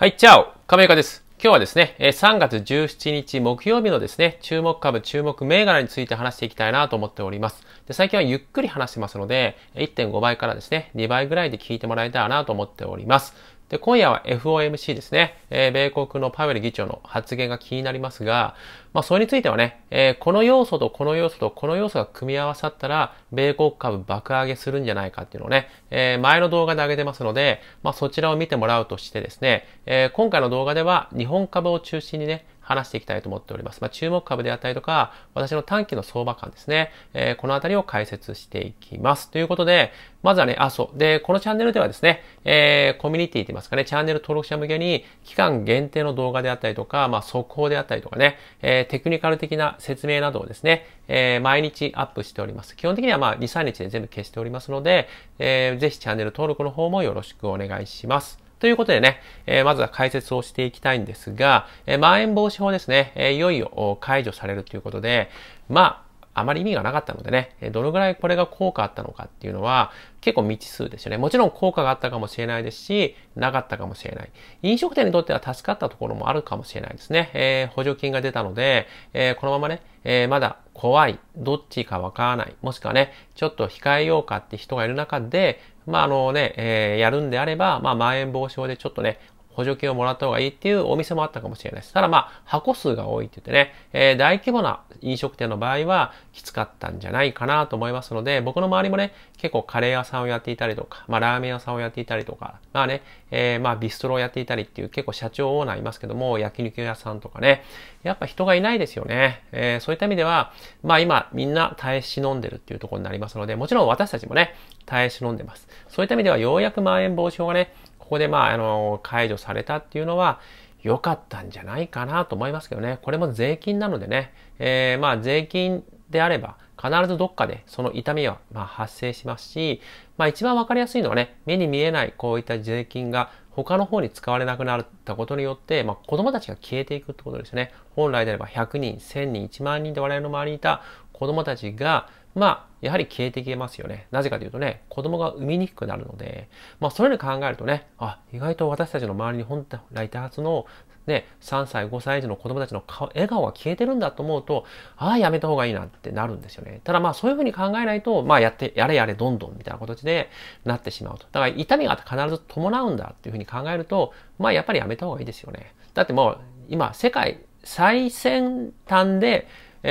はい、チャオ亀岡です。今日はですね、3月17日木曜日のですね、注目株、注目銘柄について話していきたいなと思っております。で最近はゆっくり話してますので、1.5倍からですね、2倍ぐらいで聞いてもらえたらなと思っております。で、今夜は FOMC ですね、えー、米国のパウエル議長の発言が気になりますが、まあ、それについてはね、えー、この要素とこの要素とこの要素が組み合わさったら、米国株爆上げするんじゃないかっていうのをね、えー、前の動画で上げてますので、まあ、そちらを見てもらうとしてですね、え今回の動画では日本株を中心にね、話していきたいと思っております。まあ、注目株であったりとか、私の短期の相場感ですね。えー、このあたりを解説していきます。ということで、まずはね、あ、そう。で、このチャンネルではですね、えー、コミュニティと言いますかね、チャンネル登録者向けに、期間限定の動画であったりとか、まあ、速報であったりとかね、えー、テクニカル的な説明などをですね、えー、毎日アップしております。基本的にはまあ、2、3日で全部消しておりますので、えー、ぜひチャンネル登録の方もよろしくお願いします。ということでね、えー、まずは解説をしていきたいんですが、えー、まん延防止法ですね、えー、いよいよ解除されるということで、まあ、あまり意味がなかったのでね、どのぐらいこれが効果あったのかっていうのは、結構未知数ですよね。もちろん効果があったかもしれないですし、なかったかもしれない。飲食店にとっては助かったところもあるかもしれないですね。え補助金が出たので、えこのままね、えまだ怖い、どっちかわからない、もしくはね、ちょっと控えようかって人がいる中で、まあ、あのね、えー、やるんであれば、まあ、まん延防止法でちょっとね、補助金をもらった方がいいっていうお店もあったかもしれないです。ただまあ、箱数が多いって言ってね、えー、大規模な飲食店の場合はきつかったんじゃないかなと思いますので、僕の周りもね、結構カレー屋さんをやっていたりとか、まあラーメン屋さんをやっていたりとか、まあね、えー、まあビストロをやっていたりっていう結構社長オーナーいますけども、焼肉屋さんとかね、やっぱ人がいないですよね。えー、そういった意味では、まあ今みんな耐え忍んでるっていうところになりますので、もちろん私たちもね、耐え忍んでます。そういった意味ではようやくまん延防止法がね、ここでまあ、あの、解除されたっていうのは、良かったんじゃないかなと思いますけどね。これも税金なのでね、えー、まあ税金であれば必ずどっかでその痛みはま発生しますし、まあ一番わかりやすいのはね、目に見えないこういった税金が他の方に使われなくなったことによって、まあ、子供たちが消えていくってことですね。本来であれば100人、1000人、1万人で我々の周りにいた子供たちが、まあ、やはり消えていきますよね。なぜかというとね、子供が産みにくくなるので、まあ、そういうのに考えるとね、あ、意外と私たちの周りに本来多発のね、3歳、5歳児の子供たちの顔、笑顔が消えてるんだと思うと、ああ、やめた方がいいなってなるんですよね。ただまあそういうふうに考えないと、まあやって、やれやれどんどんみたいな形でなってしまうと。だから痛みが必ず伴うんだっていうふうに考えると、まあやっぱりやめた方がいいですよね。だってもう今世界最先端で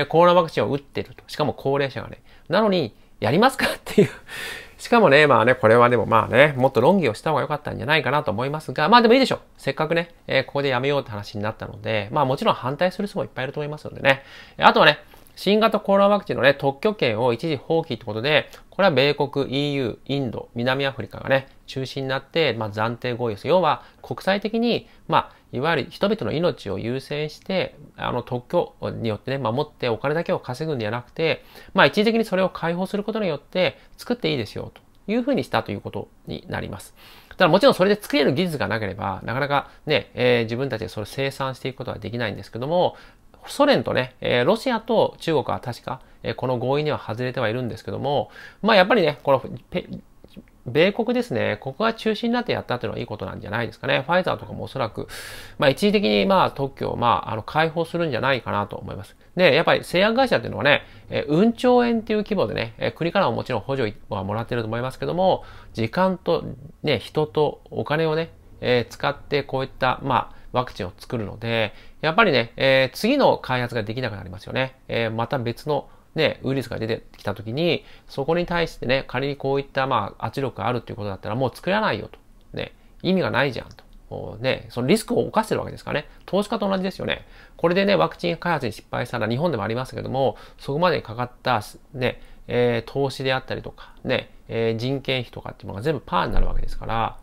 コロナワクチンを打ってると。しかも高齢者がね、なのに、やりますかっていう しかもね、まあね、これはでもまあね、もっと論議をした方が良かったんじゃないかなと思いますが、まあでもいいでしょう。せっかくね、えー、ここでやめようって話になったので、まあもちろん反対する人もいっぱいいると思いますのでね。あとはね、新型コロナワクチンのね、特許権を一時放棄ってことで、これは米国、EU、インド、南アフリカがね、中心になって、まあ、暫定合意です。要は、国際的に、まあ、いわゆる人々の命を優先して、あの、特許によってね、守ってお金だけを稼ぐんじゃなくて、まあ、一時的にそれを解放することによって、作っていいですよ、というふうにしたということになります。ただもちろんそれで作れる技術がなければ、なかなかね、えー、自分たちでそれを生産していくことはできないんですけども、ソ連とね、えロシアと中国は確か、えこの合意には外れてはいるんですけども、まあやっぱりね、この米国ですね、ここが中心になってやったていうのはいいことなんじゃないですかね。ファイザーとかもおそらく、まあ一時的にまあ特許をまああの解放するんじゃないかなと思います。で、やっぱり製薬会社っていうのはね、え運兆円っていう規模でね、え国からももちろん補助はもらってると思いますけども、時間とね、人とお金をね、えー、使ってこういった、まあ、ワクチンを作るので、やっぱりね、えー、次の開発ができなくなりますよね。えー、また別のね、ウイルスが出てきた時に、そこに対してね、仮にこういったまあ圧力があるっていうことだったらもう作らないよと。ね、意味がないじゃんと。ね、そのリスクを犯してるわけですからね。投資家と同じですよね。これでね、ワクチン開発に失敗したら日本でもありますけども、そこまでにかかった、ね、えー、投資であったりとか、ね、えー、人件費とかっていうのが全部パーになるわけですから、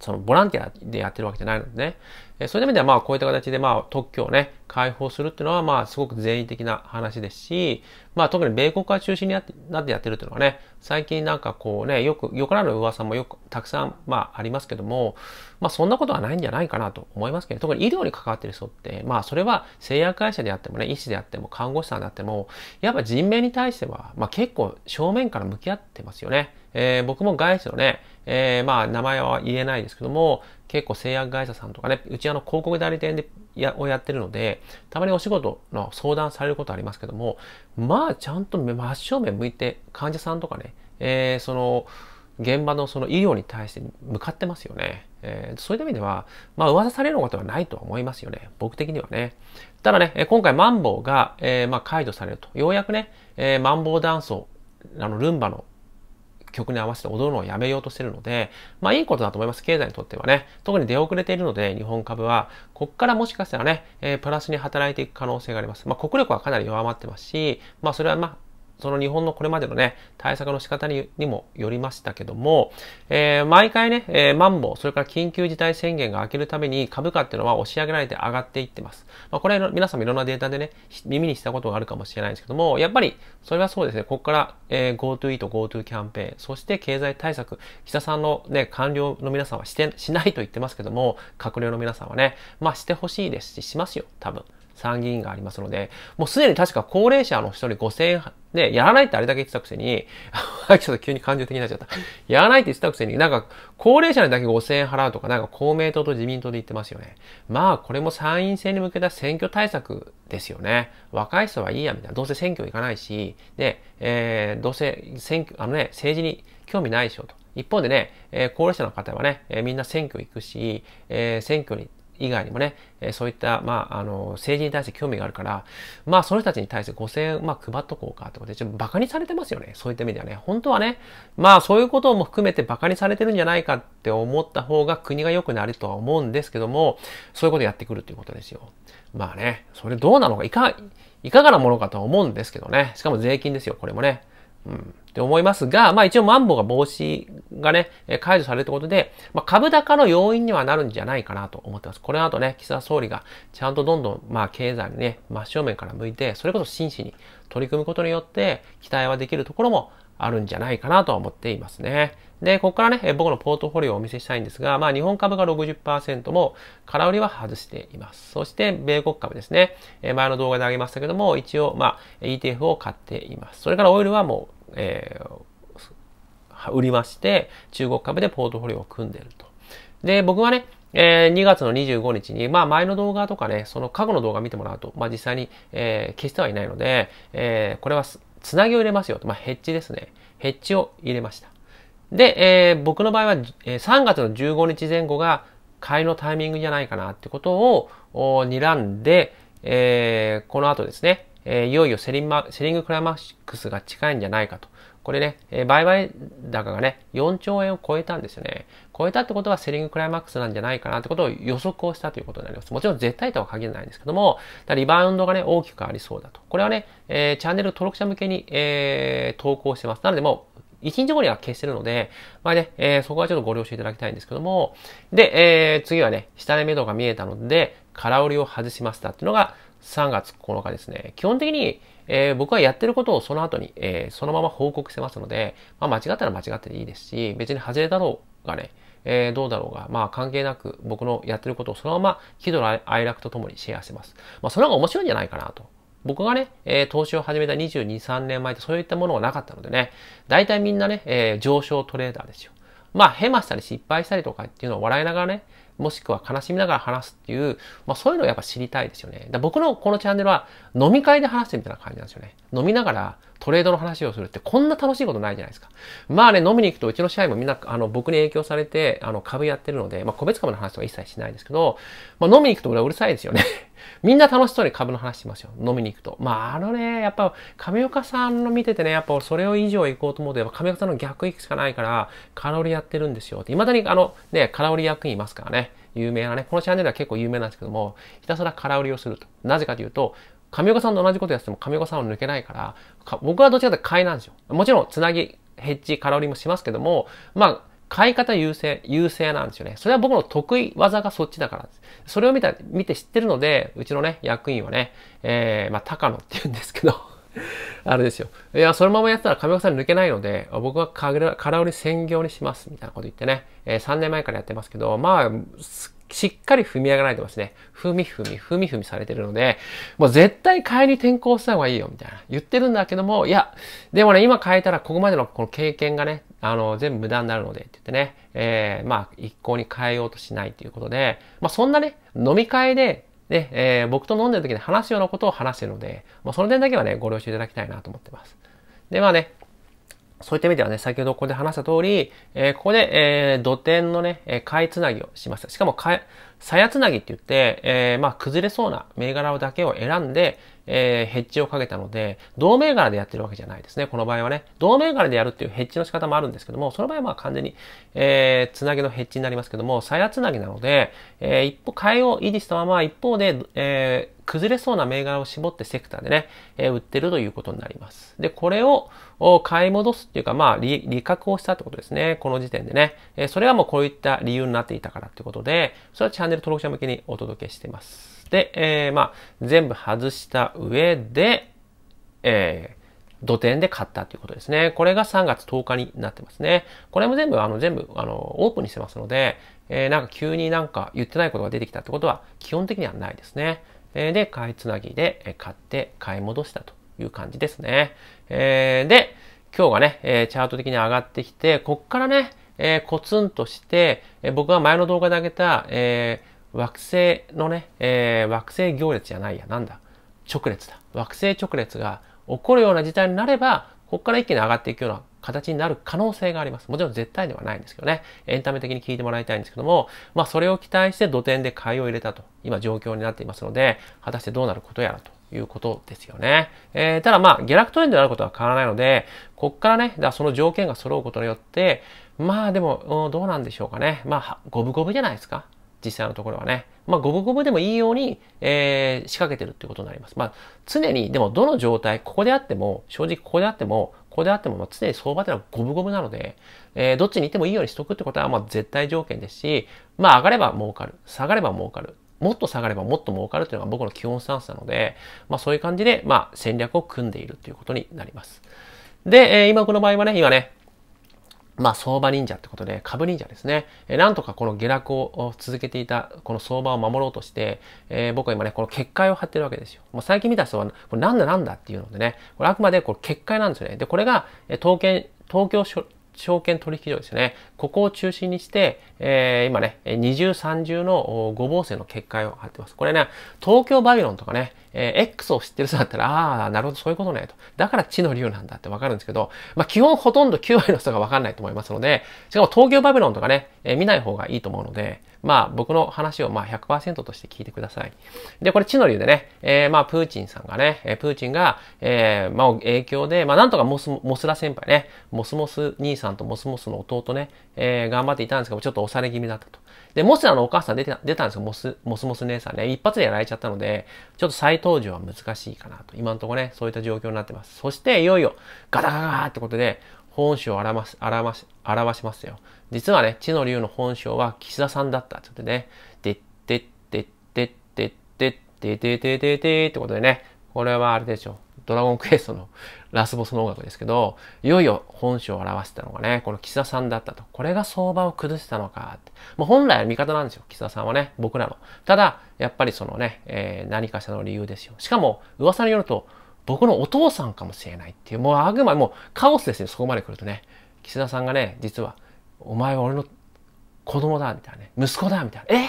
そのボランティアでやってるわけじゃないのでね、えー、そういう意味ではまあこういった形でまあ特許をね、解放するっていうのはまあすごく善意的な話ですし、まあ特に米国が中心になってなってやってるっていうのはね、最近なんかこうね、よく、よからぬ噂もよくたくさんまあありますけども、まあそんなことはないんじゃないかなと思いますけど、特に医療に関わってる人って、まあそれは製薬会社であってもね、医師であっても看護師さんであっても、やっぱ人命に対しては、まあ結構正面から向き合ってますよね。えー、僕も外資のね、えー、まあ、名前は言えないですけども、結構製薬会社さんとかね、うちあの広告代理店でやをやってるので、たまにお仕事の相談されることありますけども、まあ、ちゃんと真正面向いて患者さんとかね、えー、その、現場のその医療に対して向かってますよね。えー、そういった意味では、まあ、噂されることはないとは思いますよね。僕的にはね。ただね、今回マンボウが、えー、まあ、解除されると。ようやくね、えー、マンボウダンスを、あの、ルンバの曲に合わせて踊るのをやめようとしてるので、まあいいことだと思います。経済にとってはね。特に出遅れているので、日本株は、こっからもしかしたらね、えー、プラスに働いていく可能性があります。まあ国力はかなり弱まってますし、まあそれはまあその日本のこれまでのね、対策の仕方にもよりましたけども、えー、毎回ね、えー、マンボウ、それから緊急事態宣言が明けるために株価っていうのは押し上げられて上がっていってます。まあ、これ皆さんもいろんなデータでね、耳にしたことがあるかもしれないんですけども、やっぱりそれはそうですね、ここから、えー、GoTo イート、GoTo キャンペーン、そして経済対策、岸田さんのね、官僚の皆さんはして、しないと言ってますけども、閣僚の皆さんはね、まあしてほしいですし、しますよ、多分。参議院がありますので、もうすでに確か高齢者の人に5000円、ね、やらないってあれだけ言ってたくせに、あ、ちょっと急に感情的になっちゃった。やらないって言ってたくせに、なんか、高齢者にだけ5000円払うとか、なんか公明党と自民党で言ってますよね。まあ、これも参院選に向けた選挙対策ですよね。若い人はいいや、みたいな。どうせ選挙行かないし、ね、えー、どうせ選挙、あのね、政治に興味ないでしょ、と。一方でね、えー、高齢者の方はね、えー、みんな選挙行くし、えー、選挙に以外にもね、えそういった、まあ、あの、政治に対して興味があるから、まあ、その人たちに対して5000円、まあ、配っとこうかってことで、ちょっと馬鹿にされてますよね。そういった意味ではね。本当はね、まあ、そういうことも含めて馬鹿にされてるんじゃないかって思った方が国が良くなるとは思うんですけども、そういうことやってくるということですよ。まあね、それどうなのか、いか、いかがなものかとは思うんですけどね。しかも税金ですよ、これもね。うん。って思いますが、まあ一応マンボウが防止がね、解除されるということで、まあ株高の要因にはなるんじゃないかなと思ってます。これの後ね、岸田総理がちゃんとどんどん、まあ経済にね、真正面から向いて、それこそ真摯に取り組むことによって、期待はできるところもあるんじゃないかなとは思っていますね。で、ここからね、僕のポートフォリオをお見せしたいんですが、まあ日本株が60%も、空売りは外しています。そして、米国株ですね。前の動画であげましたけども、一応、まあ ETF を買っています。それからオイルはもうえー、売りまして、中国株でポートフォリオを組んでいると。で、僕はね、えー、2月の25日に、まあ前の動画とかね、その過去の動画見てもらうと、まあ実際に、えー、消してはいないので、えー、これはつなぎを入れますよと、まあヘッジですね。ヘッジを入れました。で、えー、僕の場合は、えー、3月の15日前後が買いのタイミングじゃないかなってことを睨んで、えー、この後ですね、えいよいよセリンマセリングクライマックスが近いんじゃないかと。これね、え売買高がね、4兆円を超えたんですよね。超えたってことはセリングクライマックスなんじゃないかなってことを予測をしたということになります。もちろん絶対とは限らないんですけども、リバウンドがね、大きくありそうだと。これはね、えー、チャンネル登録者向けに、えー、投稿してます。なのでもう、1日後には消してるので、まあね、えー、そこはちょっとご了承いただきたいんですけども、で、えー、次はね、下値目処が見えたので、空売りを外しましたっていうのが、3月9日ですね。基本的に、えー、僕はやってることをその後に、えー、そのまま報告してますので、まあ、間違ったら間違ってでいいですし、別に外れだろうがね、えー、どうだろうが、まあ関係なく僕のやってることをそのまま喜怒哀楽とともにシェアしてます。まあその方が面白いんじゃないかなと。僕がね、え投資を始めた22、3年前ってそういったものがなかったのでね、大体みんなね、え上昇トレーダーですよ。まあ、ヘマしたり失敗したりとかっていうのを笑いながらね、もしくは悲しみながら話すっていう、まあ、そういうのをやっぱ知りたいですよね。だ僕のこのチャンネルは飲み会で話してみたいな感じなんですよね。飲みながらトレードの話をするってこんな楽しいことないじゃないですか。まあね、飲みに行くとうちの社員もみんな、あの、僕に影響されて、あの、株やってるので、まあ、個別株の話とか一切しないですけど、まあ、飲みに行くと俺はうるさいですよね みんな楽しそうに株の話しますよ。飲みに行くと。まあ、あのね、やっぱ、亀岡さんの見ててね、やっぱそれを以上行こうと思うと、やっぱ亀岡さんの逆行くしかないから、カラオリやってるんですよ。っいまだにあの、ね、カラオリ役員いますからね。有名なね、このチャンネルは結構有名なんですけども、ひたすら空売りをすると。なぜかというと、上岡さんと同じことやっても上岡さんは抜けないから、僕はどっちかというと買いなんですよ。もちろん、つなぎ、ヘッジ、空売りもしますけども、まあ、買い方優勢、優勢なんですよね。それは僕の得意技がそっちだからです。それを見た、見て知ってるので、うちのね、役員はね、えー、まあ、高野って言うんですけど、あれですよ。いや、そのままやったら上岡さん抜けないので、僕は空売り専業にします、みたいなこと言ってね、えー、3年前からやってますけど、まあ、すしっかり踏み上げられてますね。踏み踏み、踏み踏みされてるので、もう絶対買いに転校した方がいいよ、みたいな。言ってるんだけども、いや、でもね、今変えたらここまでのこの経験がね、あの、全部無駄になるので、って言ってね、えー、まあ、一向に変えようとしないということで、まあ、そんなね、飲み会で、ね、えー、僕と飲んでる時に話すようなことを話してるので、まあ、その点だけはね、ご了承いただきたいなと思ってます。で、まあね、そういった意味ではね、先ほどここで話した通り、えー、ここで、えー、土点のね、えー、買いつなぎをします。しかも、買い、さやつなぎって言って、えー、まあ、崩れそうな銘柄だけを選んで、えー、ヘッジをかけたので、同銘柄でやってるわけじゃないですね。この場合はね、同銘柄でやるっていうヘッジの仕方もあるんですけども、その場合はまあ完全に、えー、つなぎのヘッジになりますけども、さやつなぎなので、えー、一方、買いを維持したまま、一方で、えー、崩れそうな銘柄を絞ってセクターでね、えー、売ってるということになります。で、これを、を買い戻すっていうか、まあ、利確をしたってことですね。この時点でね。えー、それはもうこういった理由になっていたからってことで、それはチャンネル登録者向けにお届けしてます。で、えー、まあ、全部外した上で、えー土点で買ったということですね。これが3月10日になってますね。これも全部、あの、全部、あの、オープンにしてますので、えー、なんか急になんか言ってないことが出てきたってことは基本的にはないですね。えー、で、買いつなぎで買って買い戻したと。いう感じですね。えー、で、今日がね、えー、チャート的に上がってきて、こっからね、えー、コツンとして、えー、僕が前の動画で上げた、えー、惑星のね、えー、惑星行列じゃないや、なんだ、直列だ。惑星直列が起こるような事態になれば、こっから一気に上がっていくような形になる可能性があります。もちろん絶対ではないんですけどね。エンタメ的に聞いてもらいたいんですけども、まあそれを期待して土点で買いを入れたと、今状況になっていますので、果たしてどうなることやらということですよね。えー、ただまあ、下落トレンドであることは変わらないので、こっからね、だその条件が揃うことによって、まあでも、うん、どうなんでしょうかね。まあ、五分五分じゃないですか。実際のところはね。まあ、五分五分でもいいように、えー、仕掛けてるっていうことになります。まあ、常に、でもどの状態、ここであっても、正直ここであっても、ここであっても、まあ、常に相場ってのは五分五分なので、えー、どっちに行ってもいいようにしとくってことは、まあ、絶対条件ですし、まあ、上がれば儲かる。下がれば儲かる。もっと下がればもっと儲かるというのが僕の基本スタンスなので、まあそういう感じで、まあ戦略を組んでいるということになります。で、えー、今この場合はね、今ね、まあ相場忍者ってことで、株忍者ですね。えー、なんとかこの下落を続けていた、この相場を守ろうとして、えー、僕は今ね、この結界を張ってるわけですよ。もう最近見た人は、これなんだなんだっていうのでね、これあくまでこれ結界なんですよね。で、これが、えー、東京、東京証券取引所ですね。ここを中心にして、えー、今ね、二重三重の五芒線の結界を張ってます。これね、東京バビロンとかね、えー、X を知ってる人だったら、ああ、なるほど、そういうことね、と。だから地の竜なんだってわかるんですけど、まあ基本ほとんど9割の人がわかんないと思いますので、しかも東京バビロンとかね、えー、見ない方がいいと思うので、まあ僕の話をまあ100%として聞いてください。で、これ地の理由でね、えー、まあプーチンさんがね、えー、プーチンが、えー、まあ影響で、まあなんとかモス、モスラ先輩ね、モスモス兄さんとモスモスの弟ね、えー、頑張っていたんですけど、ちょっと押され気味だったと。で、モスラのお母さん出て出たんですよ、モス、モスモス姉さんね。一発でやられちゃったので、ちょっと再登場は難しいかなと。今のところね、そういった状況になってます。そして、いよいよ、ガタガタってことで、本性を表す、表し、表しますよ。実はね、地の竜の本性は岸田さんだった。ちょっとね、でってってってってってってっててててってことでね、これはあれでしょ。ドラゴンクエストのラスボスの音楽ですけど、いよいよ本性を表してたのがね、この岸田さんだったと。これが相場を崩してたのかって。もう本来は味方なんですよ、岸田さんはね、僕らの。ただ、やっぱりそのね、えー、何かしらの理由ですよ。しかも、噂によると、僕のお父さんかもしれないっていう、もうあくまでもカオスですよ、そこまで来るとね。岸田さんがね、実は、お前は俺の子供だ、みたいなね。息子だ、みたいな。え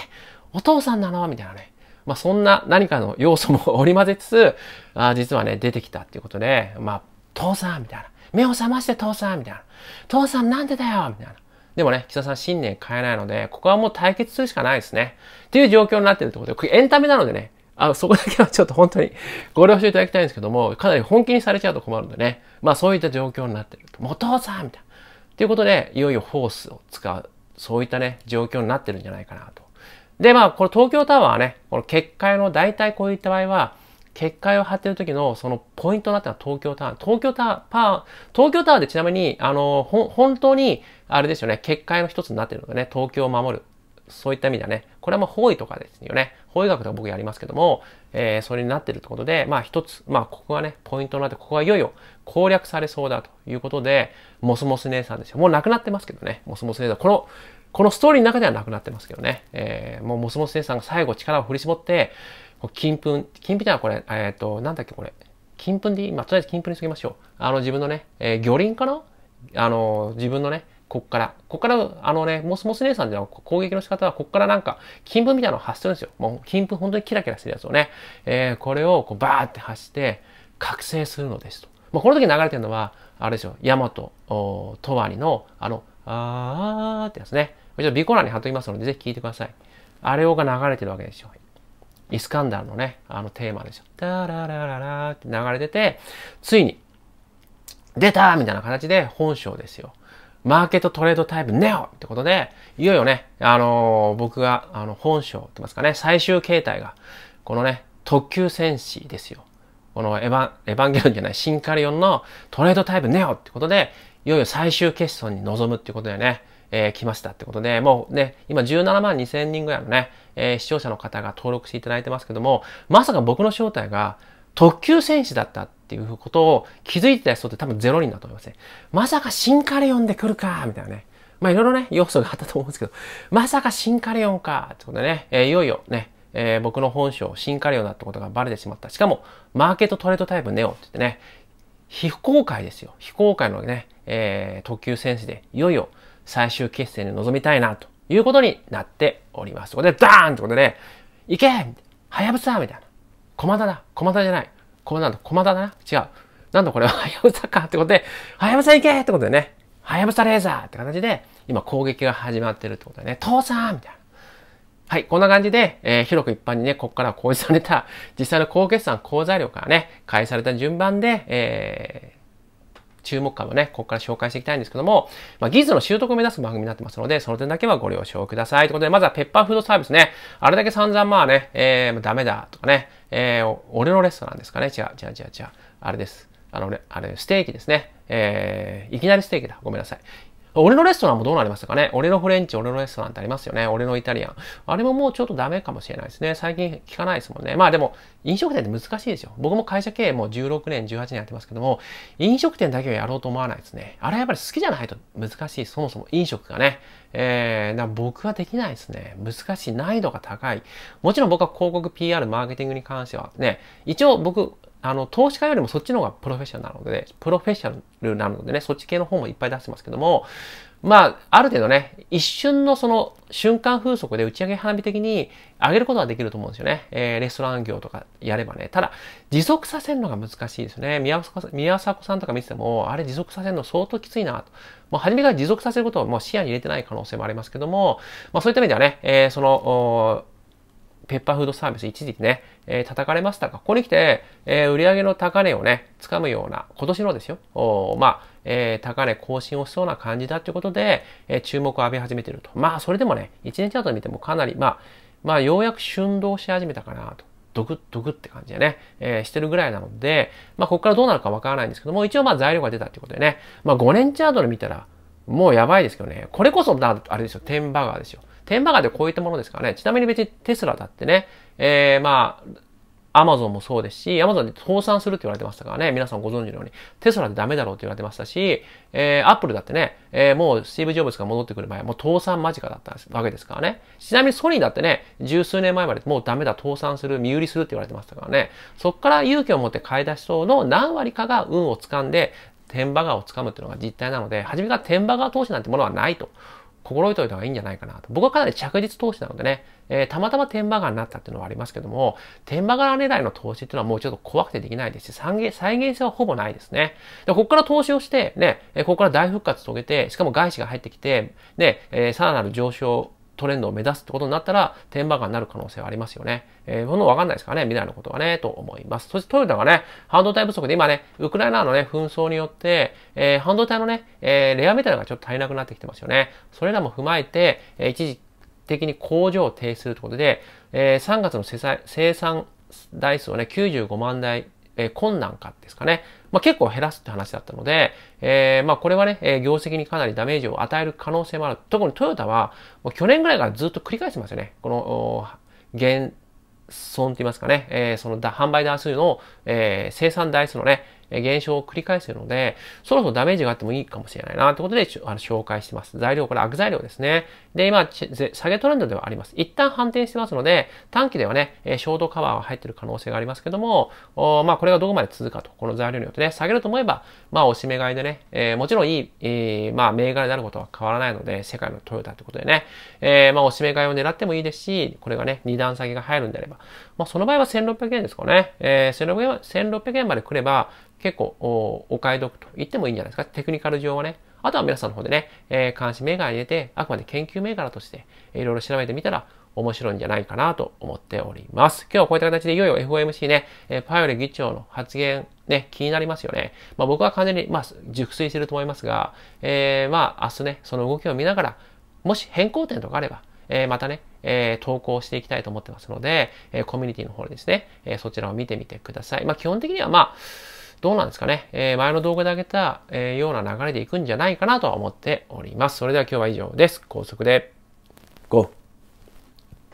お父さんなのみたいなね。まあそんな何かの要素も織り交ぜつつ、あ実はね、出てきたっていうことで、まあ、父さんみたいな。目を覚まして父さんみたいな。父さんなんでだよみたいな。でもね、岸田さん信念変えないので、ここはもう対決するしかないですね。っていう状況になってるってことで、エンタメなのでね、あそこだけはちょっと本当にご了承いただきたいんですけども、かなり本気にされちゃうと困るんでね、まあそういった状況になってると。元さんみたいな。ということで、いよいよホースを使う、そういったね、状況になってるんじゃないかなと。で、まあ、この東京タワーはね、この結界の大体こういった場合は、結界を張ってる時のそのポイントになったのは東京タワー。東京タワー、パー、東京タワーでちなみに、あの、本当に、あれですよね、結界の一つになってるのでね、東京を守る。そういった意味ではね、これはまあ方位とかですよね、方位学とか僕やりますけども、えー、それになってるってことで、まあ一つ、まあここがね、ポイントになって、ここがいよいよ攻略されそうだということで、モスモス姉さんですよ。もうなくなってますけどね、モスモス姉さん。この、このストーリーの中ではなくなってますけどね、えー、もうモスモス姉さんが最後力を振り絞って、金粉、金粉じゃこれ、えっ、ー、と、なんだっけこれ、金粉でいいまあ、とりあえず金粉にしときましょう。あの自分のね、えー、魚鱗かなあの、自分のね、こっから。こっから、あのね、モスモス姉さんでの攻撃の仕方は、こっからなんか、金粉みたいなのを発するんですよ。もう、金粉本当にキラキラしてるやつをね、えー、これをこうバーって発して、覚醒するのですと。まあ、この時流れてるのは、あれでょよ、ヤマト、トワりの、あの、あーってやつね。ちょっとビコーナーに貼っときますので、ぜひ聞いてください。あれをが流れてるわけですよ。イスカンダルのね、あのテーマでしょ。ダララララって流れてて、ついに、出たみたいな形で本性ですよ。マーケットトレードタイプネオってことで、いよいよね、あのー、僕が、あの、本性って言いますかね、最終形態が、このね、特急戦士ですよ。このエヴァン、エヴァンゲルンじゃない、シンカリオンのトレードタイプネオってことで、いよいよ最終決戦に臨むってことでね、えー、来ましたってことで、もうね、今17万2千人ぐらいのね、えー、視聴者の方が登録していただいてますけども、まさか僕の正体が特急戦士だったってっていうことを気づいてた人って多分ゼロ人だと思いますね。まさか新カレオンで来るかみたいなね。まあいろいろね、要素があったと思うんですけど、まさか新カレオンかってことでね、えー、いよいよね、えー、僕の本性、新カレオンだってことがバレてしまった。しかも、マーケットトレードタイプネオンって言ってね、非公開ですよ。非公開のね、えー、特急戦士で、いよいよ最終決戦に臨みたいな、ということになっております。そこで、ダーンってことでね、行けはやぶさみたいな。駒田だ駒田じゃないこうなんだ、駒田だな違う。なんだこれは、はやぶさかってことで、はやぶさ行けってことでね、はやぶさレーザーって形で、今攻撃が始まってるってことだね。倒産みたいな。はい、こんな感じで、えー、広く一般にね、ここから公示された、実際の高決算、高材料からね、開始された順番で、えー、注目株をね、ここから紹介していきたいんですけども、まあ、技術の習得を目指す番組になってますので、その点だけはご了承ください。ということで、まずはペッパーフードサービスね、あれだけ散々まあね、えー、ダメだとかね、えー、俺のレストランですかね、違う、違う、違う、違う、あれです。あのね、あれ、ステーキですね。えー、いきなりステーキだ。ごめんなさい。俺のレストランもどうなりましたかね俺のフレンチ、俺のレストランってありますよね。俺のイタリアン。あれももうちょっとダメかもしれないですね。最近聞かないですもんね。まあでも、飲食店って難しいですよ。僕も会社経営も16年、18年やってますけども、飲食店だけはやろうと思わないですね。あれやっぱり好きじゃないと難しい。そもそも飲食がね。えー、だ僕はできないですね。難しい。難易度が高い。もちろん僕は広告、PR、マーケティングに関してはね、一応僕、あの、投資家よりもそっちの方がプロフェッショナルなので、プロフェッショナルなのでね、そっち系の方もいっぱい出してますけども、まあ、ある程度ね、一瞬のその瞬間風速で打ち上げ花火的に上げることはできると思うんですよね。えー、レストラン業とかやればね。ただ、持続させるのが難しいですね。宮迫さんとか見てても、あれ持続させるの相当きついなと。もう初めから持続させることをもう視野に入れてない可能性もありますけども、まあそういった意味ではね、えー、その、ペッパーフードサービス一時期ね、えー、叩かれましたが、ここに来て、えー、売上の高値をね、掴むような、今年のですよ、おまあ、えー、高値更新をしそうな感じだということで、えー、注目を浴び始めていると。まあ、それでもね、1日チャート見てもかなり、まあ、まあ、ようやく春動し始めたかなと。ドクッドクって感じでね、えー、してるぐらいなので、まあ、ここからどうなるかわからないんですけども、一応まあ材料が出たってことでね、まあ、5年チャートで見たら、もうやばいですけどね、これこそ、あれですよ、天バガーですよ。テンーガーでこういったものですからね。ちなみに別にテスラだってね、えー、まあ、アマゾンもそうですし、アマゾンで倒産するって言われてましたからね、皆さんご存知のように、テスラでダメだろうって言われてましたし、えー、アップルだってね、えー、もうスティーブ・ジョブズが戻ってくる前、もう倒産間近だったわけですからね。ちなみにソニーだってね、十数年前までもうダメだ、倒産する、身売りするって言われてましたからね、そこから勇気を持って買い出しそうの何割かが運を掴んで、テンバガーを掴むっていうのが実態なので、初めからテンバガー投資なんてものはないと心得ておいた方がいいんじゃないかなと。僕はかなり着実投資なのでね、えー、たまたま天馬川になったっていうのはありますけども、天馬川狙いの投資っていうのはもうちょっと怖くてできないですし、再現性はほぼないですね。で、ここから投資をして、ね、ここから大復活遂げて、しかも外資が入ってきて、ね、えー、さらなる上昇トレンドを目指すってことになったら、テンバガーになる可能性はありますよね。えー、ほんのわかんないですかね、未来のことがね、と思います。そしてトヨタがね、半導体不足で今ね、ウクライナのね、紛争によって、えー、半導体のね、えー、レアメタルがちょっと足りなくなってきてますよね。それらも踏まえて、えー、一時的に工場を停止するということで、えー、3月の生産台数をね、95万台、えー、困難かですかね。まあ、結構減らすって話だったので、えー、まあこれはね、えー、業績にかなりダメージを与える可能性もある。特にトヨタは、もう去年ぐらいからずっと繰り返してますよね。この、減損って言いますかね、えー、その販売台数の、えー、生産台数のね、減少を繰り返すので、そろそろダメージがあってもいいかもしれないなということで、あの紹介してます。材料、これ悪材料ですね。で、今、下げトレンドではあります。一旦反転してますので、短期ではね、ショートカバーが入ってる可能性がありますけども、まあ、これがどこまで続くかと、この材料によってね、下げると思えば、まあ、おしめ買いでね、えー、もちろんいい、えー、まあ、銘柄であることは変わらないので、世界のトヨタってことでね、えー、まあ、おしめ買いを狙ってもいいですし、これがね、2段下げが入るんであれば、まあ、その場合は1600円ですかね、えー、1600円まで来れば、結構お買い得と言ってもいいんじゃないですか。テクニカル上はね。あとは皆さんの方でね、えー、監視銘柄入れて、あくまで研究銘柄として、いろいろ調べてみたら面白いんじゃないかなと思っております。今日はこういった形でいよいよ FOMC ね、えー、パイオレ議長の発言、ね、気になりますよね。まあ、僕は完全に、まあ、熟睡すると思いますが、えー、まあ、明日ね、その動きを見ながら、もし変更点とかあれば、えー、またね、えー、投稿していきたいと思ってますので、えー、コミュニティの方でですね、えー、そちらを見てみてください。まあ、基本的にはまあ、どうなんですかね、えー、前の動画であげた、えー、ような流れでいくんじゃないかなとは思っております。それでは今日は以上です。高速で GO!